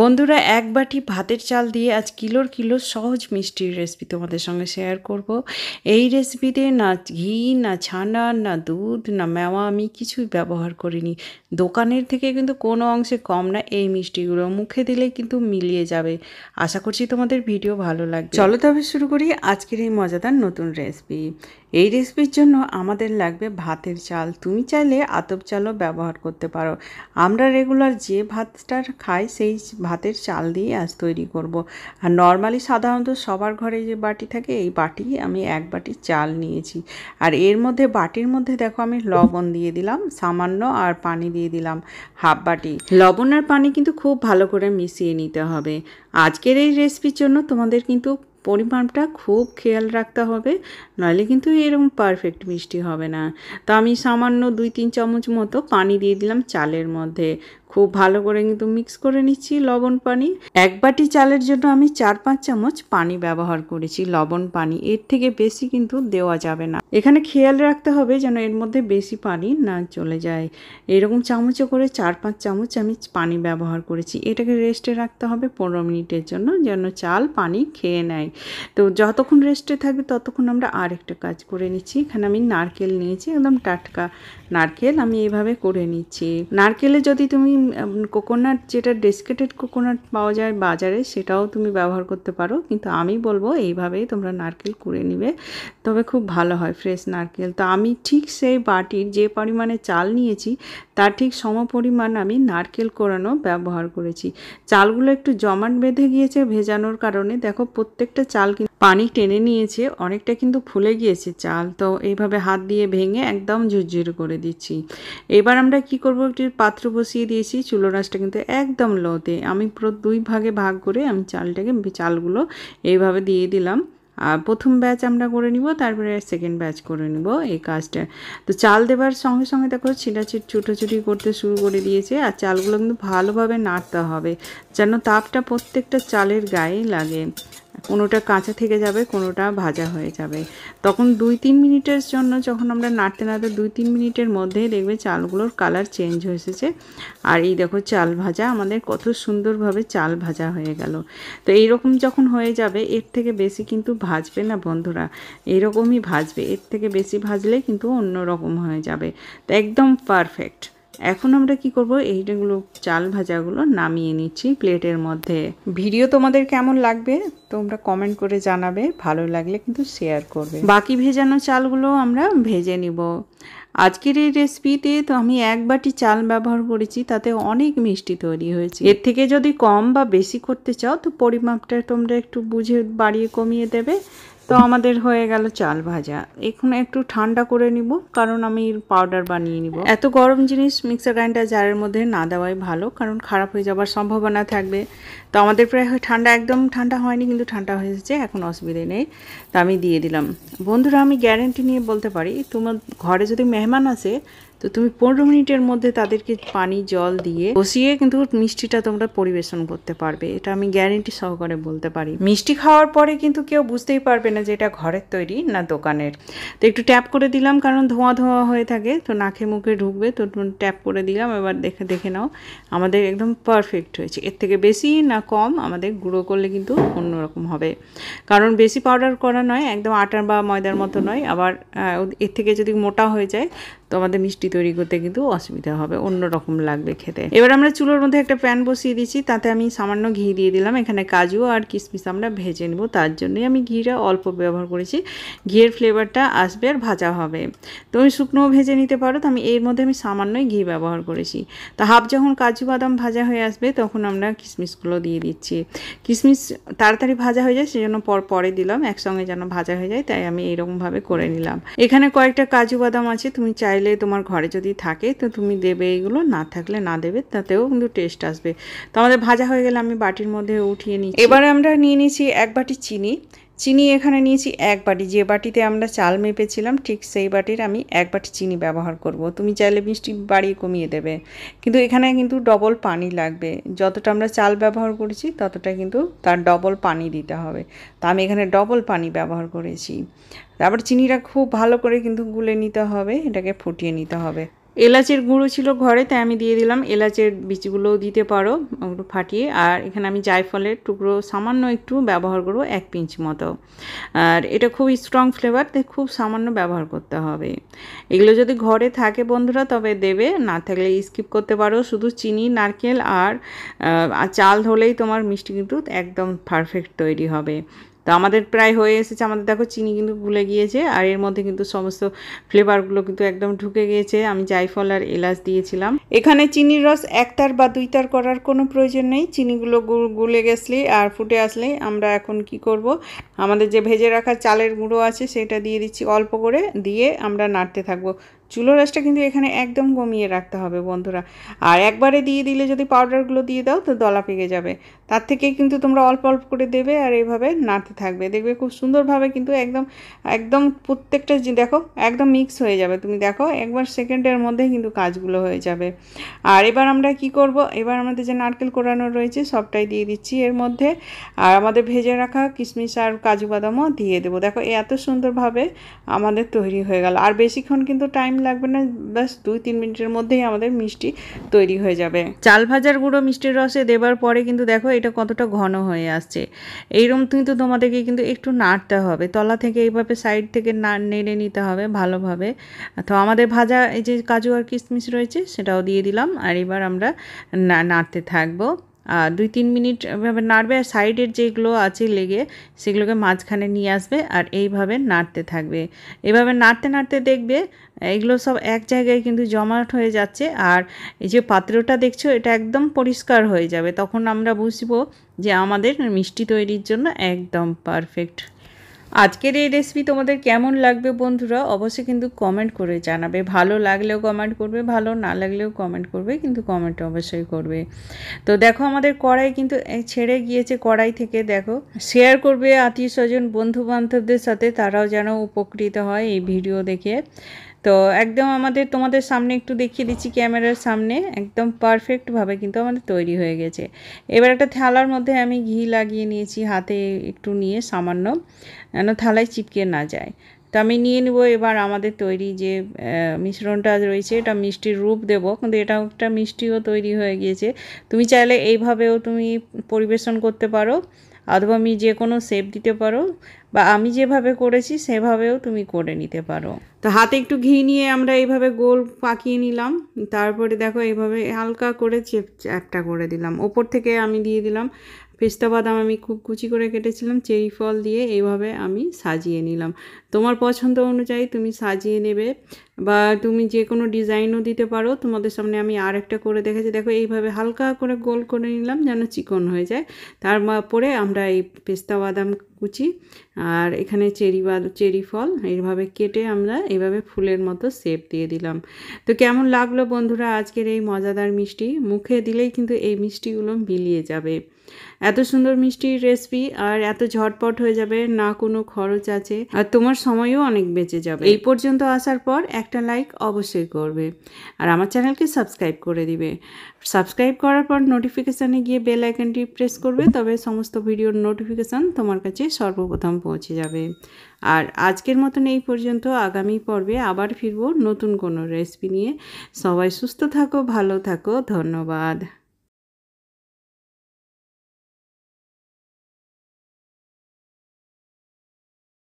বন্ধুরা এক বাটি ভাতের চাল দিয়ে আজ কিলোর কিলো সহজ মিষ্টির রেসিপি তোমাদের সঙ্গে শেয়ার করব। এই রেসিপিতে না ঘি না ছানা না দুধ না মেওয়া আমি কিছুই ব্যবহার করিনি দোকানের থেকে কিন্তু কোনো অংশে কম না এই মিষ্টিগুলো মুখে দিলে কিন্তু মিলিয়ে যাবে আশা করছি তোমাদের ভিডিও ভালো লাগবে চলো তবে শুরু করি আজকের এই মজাদার নতুন রেসিপি এই রেসিপির জন্য আমাদের লাগবে ভাতের চাল তুমি চাইলে আতপ চালও ব্যবহার করতে পারো আমরা রেগুলার যে ভাতটা খাই সেই ভাতের চাল দিয়ে আজ তৈরি করব। আর নর্মালি সাধারণত সবার ঘরে যে বাটি থাকে এই বাটি আমি এক বাটি চাল নিয়েছি আর এর মধ্যে বাটির মধ্যে দেখো আমি লবণ দিয়ে দিলাম সামান্য আর পানি দিয়ে দিলাম হাফ বাটি লবণ আর পানি কিন্তু খুব ভালো করে মিশিয়ে নিতে হবে আজকের এই রেসিপির জন্য তোমাদের কিন্তু পরিমাণটা খুব খেয়াল রাখতে হবে নইলে কিন্তু এরকম পারফেক্ট মিষ্টি হবে না তো আমি সামান্য দুই তিন চামচ মতো পানি দিয়ে দিলাম চালের মধ্যে খুব ভালো করে কিন্তু মিক্স করে নিচ্ছি লবণ পানি এক বাটি চালের জন্য আমি চার পাঁচ চামচ পানি ব্যবহার করেছি লবণ পানি এর থেকে বেশি কিন্তু দেওয়া যাবে না এখানে খেয়াল রাখতে হবে যেন এর মধ্যে বেশি পানি না চলে যায় এরকম চামচে করে চার পাঁচ চামচ আমি পানি ব্যবহার করেছি এটাকে রেস্টে রাখতে হবে পনেরো মিনিটের জন্য যেন চাল পানি খেয়ে নেয় তো যতক্ষণ রেস্টে থাকবে ততক্ষণ আমরা আরেকটা কাজ করে নিচ্ছি এখানে আমি নারকেল নিয়েছি একদম টাটকা নারকেল আমি এভাবে করে নিচ্ছি নারকেলে যদি তুমি কোকোনাট যেটা ডেস্কেটেড কোকোনাট পাওয়া যায় বাজারে সেটাও তুমি ব্যবহার করতে পারো কিন্তু আমি বলবো এইভাবেই তোমরা নারকেল কুড়ে নিবে তবে খুব ভালো হয় ফ্রেশ নারকেল তো আমি ঠিক সেই বাটির যে পরিমাণে চাল নিয়েছি তার ঠিক সম পরিমাণ আমি নারকেল কোরানো ব্যবহার করেছি চালগুলো একটু জমাট বেঁধে গিয়েছে ভেজানোর কারণে দেখো প্রত্যেকটা চাল কিন্তু পানি টেনে নিয়েছে অনেকটা কিন্তু ফুলে গিয়েছে চাল তো এইভাবে হাত দিয়ে ভেঙে একদম ঝুরঝুর করে দিচ্ছি এবার আমরা কি করব একটি পাত্র বসিয়ে দিয়েছি চুলো রাসটা কিন্তু একদম লোতে আমি পুরো দুই ভাগে ভাগ করে আমি চালটাকে চালগুলো এইভাবে দিয়ে দিলাম আর প্রথম ব্যাচ আমরা করে নিব তারপরে সেকেন্ড ব্যাচ করে নিব এই কাজটা তো চাল দেবার সঙ্গে সঙ্গে দেখো ছিটাছিট ছুটোছুটি করতে শুরু করে দিয়েছে আর চালগুলো কিন্তু ভালোভাবে নাড়তে হবে যেন তাপটা প্রত্যেকটা চালের গায়ে লাগে কোনোটা কাঁচা থেকে যাবে কোনোটা ভাজা হয়ে যাবে তখন দুই তিন মিনিটের জন্য যখন আমরা নাড়তে নাড়তে দুই তিন মিনিটের মধ্যেই দেখবে চালগুলোর কালার চেঞ্জ হয়ে এসেছে আর এই দেখো চাল ভাজা আমাদের কত সুন্দরভাবে চাল ভাজা হয়ে গেল তো এইরকম যখন হয়ে যাবে এর থেকে বেশি কিন্তু ভাজবে না বন্ধুরা এরকমই ভাজবে এর থেকে বেশি ভাজলে কিন্তু অন্য রকম হয়ে যাবে তো একদম পারফেক্ট এখন আমরা কি করব এইগুলো চাল ভাজাগুলো নামিয়ে নিচ্ছি প্লেটের মধ্যে ভিডিও তোমাদের কেমন লাগবে তোমরা কমেন্ট করে জানাবে ভালো লাগলে কিন্তু শেয়ার করবে বাকি ভেজানো চালগুলো আমরা ভেজে নিব আজকের এই রেসিপিতে তো আমি এক বাটি চাল ব্যবহার করেছি তাতে অনেক মিষ্টি তৈরি হয়েছে এর থেকে যদি কম বা বেশি করতে চাও তো পরিমাপটা তোমরা একটু বুঝে বাড়িয়ে কমিয়ে দেবে তো আমাদের হয়ে গেল চাল ভাজা এখন একটু ঠান্ডা করে নিব কারণ আমি পাউডার বানিয়ে নিব এত গরম জিনিস মিক্সার গ্রাইন্ডার জারের মধ্যে না দেওয়াই ভালো কারণ খারাপ হয়ে যাবার সম্ভাবনা থাকবে তো আমাদের প্রায় ঠান্ডা একদম ঠান্ডা হয়নি কিন্তু ঠান্ডা হয়েছে এখন অসুবিধে নেই তা আমি দিয়ে দিলাম বন্ধুরা আমি গ্যারেন্টি নিয়ে বলতে পারি তোমার ঘরে যদি মেহমান আসে তো তুমি পনেরো মিনিটের মধ্যে তাদেরকে পানি জল দিয়ে বসিয়ে কিন্তু মিষ্টিটা তোমরা পরিবেশন করতে পারবে এটা আমি গ্যারেন্টি সহকারে বলতে পারি মিষ্টি খাওয়ার পরে কিন্তু কেউ বুঝতেই পারবে না যে এটা ঘরের তৈরি না দোকানের তো একটু ট্যাপ করে দিলাম কারণ ধোঁয়া ধোঁয়া হয়ে থাকে তো নাকে মুখে ঢুকবে তো ট্যাপ করে দিলাম এবার দেখে দেখে নাও আমাদের একদম পারফেক্ট হয়েছে এর থেকে বেশি না কম আমাদের গুঁড়ো করলে কিন্তু অন্যরকম হবে কারণ বেশি পাউডার করা নয় একদম আটার বা ময়দার মতো নয় আবার এর থেকে যদি মোটা হয়ে যায় তো আমাদের মিষ্টি তৈরি করতে কিন্তু অসুবিধা হবে অন্য রকম লাগবে খেতে এবার আমরা চুলোর মধ্যে একটা প্যান বসিয়ে দিচ্ছি তাতে আমি সামান্য ঘি দিয়ে দিলাম এখানে কাজু আর কিশমিশ আমরা ভেজে নেব তার জন্যই আমি ঘিটা অল্প ব্যবহার করেছি ঘিয়ের ফ্লেভারটা আসবে আর ভাজা হবে তুমি শুকনোও ভেজে নিতে পারো তো আমি এর মধ্যে আমি সামান্যই ঘি ব্যবহার করেছি তা হাফ যখন কাজু বাদাম ভাজা হয়ে আসবে তখন আমরা কিশমিশগুলো দিয়ে দিচ্ছি কিশমিশ তাড়াতাড়ি ভাজা হয়ে যায় সেজন্য পর পরে দিলাম একসঙ্গে যেন ভাজা হয়ে যায় তাই আমি এইরকমভাবে করে নিলাম এখানে কয়েকটা কাজু বাদাম আছে তুমি চাইলে চাইলে তোমার ঘরে যদি থাকে তো তুমি দেবে এগুলো না থাকলে না দেবে তাতেও কিন্তু টেস্ট আসবে তো আমাদের ভাজা হয়ে গেলে আমি বাটির মধ্যে উঠিয়ে নিই এবারে আমরা নিয়ে নিয়েছি এক বাটি চিনি চিনি এখানে নিয়েছি এক বাটি যে বাটিতে আমরা চাল মেপেছিলাম ঠিক সেই বাটির আমি এক বাটি চিনি ব্যবহার করব তুমি চাইলে মিষ্টি বাড়িয়ে কমিয়ে দেবে কিন্তু এখানে কিন্তু ডবল পানি লাগবে যতটা আমরা চাল ব্যবহার করেছি ততটা কিন্তু তার ডবল পানি দিতে হবে তা আমি এখানে ডবল পানি ব্যবহার করেছি তারপর চিনিটা খুব ভালো করে কিন্তু গুলে নিতে হবে এটাকে ফুটিয়ে নিতে হবে এলাচের গুঁড়ো ছিল ঘরে তাই আমি দিয়ে দিলাম এলাচের বীজগুলো দিতে পারো ওগুলো ফাটিয়ে আর এখানে আমি জায়ফলের টুকরো সামান্য একটু ব্যবহার করবো এক পিঞ্চ মতো আর এটা খুব স্ট্রং ফ্লেভার তাই খুব সামান্য ব্যবহার করতে হবে এগুলো যদি ঘরে থাকে বন্ধুরা তবে দেবে না থাকলে স্কিপ করতে পারো শুধু চিনি নারকেল আর চাল ধরলেই তোমার মিষ্টি কিন্তু একদম পারফেক্ট তৈরি হবে তো আমাদের প্রায় হয়ে এসেছে আমাদের দেখো চিনি কিন্তু গুলে গিয়েছে আর এর মধ্যে কিন্তু সমস্ত ফ্লেভারগুলো কিন্তু একদম ঢুকে গিয়েছে আমি জায়ফল আর এলাচ দিয়েছিলাম এখানে চিনির রস একতার বা দুইতার করার কোনো প্রয়োজন নেই চিনিগুলো গুলে গেছলে আর ফুটে আসলে আমরা এখন কি করব আমাদের যে ভেজে রাখা চালের গুঁড়ো আছে সেটা দিয়ে দিচ্ছি অল্প করে দিয়ে আমরা নাড়তে থাকবো চুলো রসটা কিন্তু এখানে একদম কমিয়ে রাখতে হবে বন্ধুরা আর একবারে দিয়ে দিলে যদি পাউডারগুলো দিয়ে দাও তো দলা পেকে যাবে তার থেকে কিন্তু তোমরা অল্প অল্প করে দেবে আর এইভাবে নাতে থাকবে দেখবে খুব সুন্দরভাবে কিন্তু একদম একদম প্রত্যেকটা দেখো একদম মিক্স হয়ে যাবে তুমি দেখো একবার সেকেন্ডের মধ্যেই কিন্তু কাজগুলো হয়ে যাবে আর এবার আমরা কি করব এবার আমাদের যে নারকেল কোরানো রয়েছে সবটাই দিয়ে দিচ্ছি এর মধ্যে আর আমাদের ভেজে রাখা কিশমিশ আর কাজু বাদামও দিয়ে দেবো দেখো এত সুন্দরভাবে আমাদের তৈরি হয়ে গেল আর বেশিক্ষণ কিন্তু টাইম লাগবে না বাস দুই তিন মিনিটের মধ্যেই আমাদের মিষ্টি তৈরি হয়ে যাবে চাল ভাজার গুঁড়ো মিষ্টির রসে দেবার পরে কিন্তু দেখো এটা কতটা ঘন হয়ে আসছে এইরকম কিন্তু তোমাদেরকে কিন্তু একটু নাড়তে হবে তলা থেকে এইভাবে সাইড থেকে না নেড়ে নিতে হবে ভালোভাবে তো আমাদের ভাজা এই যে কাজু আর কিশমিশ রয়েছে সেটাও দিয়ে দিলাম আর এবার আমরা নাড়তে থাকবো দুই তিন মিনিট নাড়বে আর সাইডের যেগুলো আছে লেগে সেগুলোকে মাঝখানে নিয়ে আসবে আর এইভাবে নাড়তে থাকবে এভাবে নাড়তে নাড়তে দেখবে এগুলো সব এক জায়গায় কিন্তু জমাট হয়ে যাচ্ছে আর এই যে পাত্রটা দেখছো এটা একদম পরিষ্কার হয়ে যাবে তখন আমরা বুঝবো যে আমাদের মিষ্টি তৈরির জন্য একদম পারফেক্ট আজকের এই রেসিপি তোমাদের কেমন লাগবে বন্ধুরা অবশ্যই কিন্তু কমেন্ট করে জানাবে ভালো লাগলেও কমেন্ট করবে ভালো না লাগলেও কমেন্ট করবে কিন্তু কমেন্ট অবশ্যই করবে তো দেখো আমাদের কড়াই কিন্তু ছেড়ে গিয়েছে কড়াই থেকে দেখো শেয়ার করবে আত্মীয় স্বজন বন্ধু বান্ধবদের সাথে তারাও যেন উপকৃত হয় এই ভিডিও দেখে তো একদম আমাদের তোমাদের সামনে একটু দেখিয়ে দিচ্ছি ক্যামেরার সামনে একদম পারফেক্টভাবে কিন্তু আমাদের তৈরি হয়ে গেছে এবার একটা থালার মধ্যে আমি ঘি লাগিয়ে নিয়েছি হাতে একটু নিয়ে সামান্য যেন থালায় চিপকে না যায় তো আমি নিয়ে নেব এবার আমাদের তৈরি যে মিশ্রণটা রয়েছে এটা মিষ্টির রূপ দেব কিন্তু এটা একটা মিষ্টিও তৈরি হয়ে গিয়েছে তুমি চাইলে এইভাবেও তুমি পরিবেশন করতে পারো অথবা আমি যে কোনো শেপ দিতে পারো বা আমি যেভাবে করেছি সেভাবেও তুমি করে নিতে পারো তো হাতে একটু ঘি নিয়ে আমরা এইভাবে গোল পাকিয়ে নিলাম তারপরে দেখো এইভাবে হালকা করে চেপ চ্যাপটা করে দিলাম ওপর থেকে আমি দিয়ে দিলাম পেস্তা বাদাম আমি খুব কুচি করে কেটেছিলাম চেরি ফল দিয়ে এইভাবে আমি সাজিয়ে নিলাম তোমার পছন্দ অনুযায়ী তুমি সাজিয়ে নেবে বা তুমি যে কোনো ডিজাইনও দিতে পারো তোমাদের সামনে আমি আর একটা করে দেখেছি দেখো এইভাবে হালকা করে গোল করে নিলাম যেন চিকন হয়ে যায় তারপরে আমরা এই পেস্তা বাদাম কুচি আর এখানে চেরি বাদ চেরি ফল এইভাবে কেটে আমরা এভাবে ফুলের মতো সেপ দিয়ে দিলাম তো কেমন লাগলো বন্ধুরা আজকের এই মজাদার মিষ্টি মুখে দিলেই কিন্তু এই মিষ্টিগুলো বিলিয়ে যাবে এত সুন্দর মিষ্টির রেসিপি আর এত ঝটপট হয়ে যাবে না কোনো খরচ আছে আর তোমার সময়ও অনেক বেঁচে যাবে এই পর্যন্ত আসার পর একটা লাইক অবশ্যই করবে আর আমার চ্যানেলকে সাবস্ক্রাইব করে দিবে সাবস্ক্রাইব করার পর নোটিফিকেশানে গিয়ে বেল আইকনটি প্রেস করবে তবে সমস্ত ভিডিওর নোটিফিকেশান তোমার কাছে সর্বপ্রথম পৌঁছে যাবে আর আজকের মতন এই পর্যন্ত আগামী পর্বে আবার ফিরব নতুন কোনো রেসিপি নিয়ে সবাই সুস্থ থাকো ভালো থাকো ধন্যবাদ